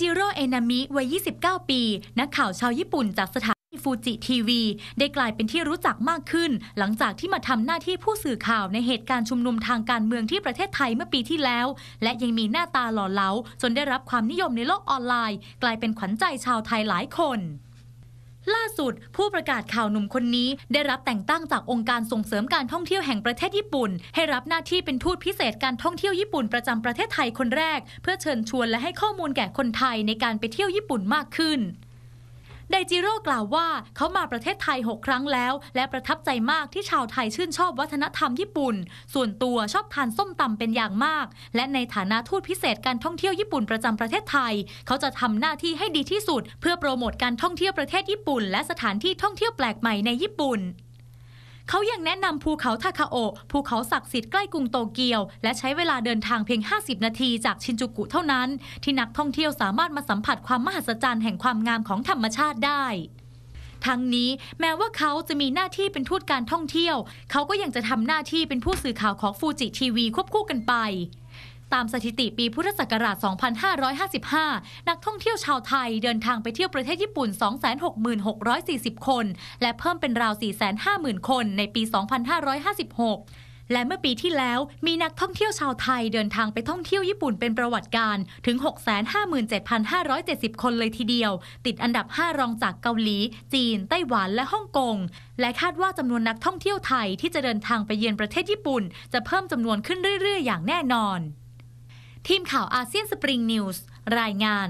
จิโร่เอนามิวัย 29 ปี นักข่าวชาวญี่ปุ่นจากสถานีฟูจิทีวี ได้กลายเป็นที่รู้จักมากขึ้น หลังจากที่มาทำหน้าที่ผู้สื่อข่าวในเหตุการณ์ชุมนุมทางการเมืองที่ประเทศไทยเมื่อปีที่แล้ว และยังมีหน้าตาหล่อเหลาจนได้รับความนิยมในโลกออนไลน์ กลายเป็นขวัญใจชาวไทยหลายคนล่าสุด ผู้ประกาศข่าวหนุ่มคนนี้ ได้รับแต่งตั้งจากองค์การส่งเสริมการท่องเที่ยวแห่งประเทศญี่ปุ่น ให้รับหน้าที่เป็นทูตพิเศษการท่องเที่ยวญี่ปุ่นประจำประเทศไทยคนแรก เพื่อเชิญชวนและให้ข้อมูลแก่คนไทยในการไปเที่ยวญี่ปุ่นมากขึ้นไดจิโร่กล่าวว่าเขามาประเทศไทย 6 ครั้งแล้ว และประทับใจมากที่ชาวไทยชื่นชอบวัฒนธรรมญี่ปุ่น ส่วนตัวชอบทานส้มตำเป็นอย่างมาก และในฐานะทูตพิเศษการท่องเที่ยวญี่ปุ่นประจำประเทศไทย เขาจะทำหน้าที่ให้ดีที่สุด เพื่อโปรโมทการท่องเที่ยวประเทศญี่ปุ่น และสถานที่ท่องเที่ยวแปลกใหม่ในญี่ปุ่นเขายังแนะนำภูเขาทาคาโอ ภูเขาศักดิ์สิทธิ์ใกล้กรุงโตเกียว และใช้เวลาเดินทางเพียง 50 นาทีจากชินจูกุเท่านั้น ที่นักท่องเที่ยวสามารถมาสัมผัสความมหัศจรรย์แห่งความงามของธรรมชาติได้ ทั้งนี้แม้ว่าเขาจะมีหน้าที่เป็นทูตการท่องเที่ยว เขาก็ยังจะทำหน้าที่เป็นผู้สื่อข่าวของฟูจิทีวีควบคู่กันไปตามสถิติปีพุทธศักราช 2555 นักท่องเที่ยวชาวไทยเดินทางไปเที่ยวประเทศญี่ปุ่น266,640 คน และเพิ่มเป็นราว450,000คนในปี2556 และเมื่อปีที่แล้วมีนักท่องเที่ยวชาวไทยเดินทางไปท่องเที่ยวญี่ปุ่นเป็นประวัติการถึง657,570 คนเลยทีเดียว ติดอันดับ5รองจากเกาหลี จีน ไต้หวัน และฮ่องกง และคาดว่าจำนวนนักท่องเที่ยวไทยที่จะเดินทางไปเยือนประเทศญี่ปุ่น จะเพิ่มจำนวนขึ้นเรื่อย ๆ อย่างแน่นอนทีมข่าวอาเซียนสปริงนิวส์รายงาน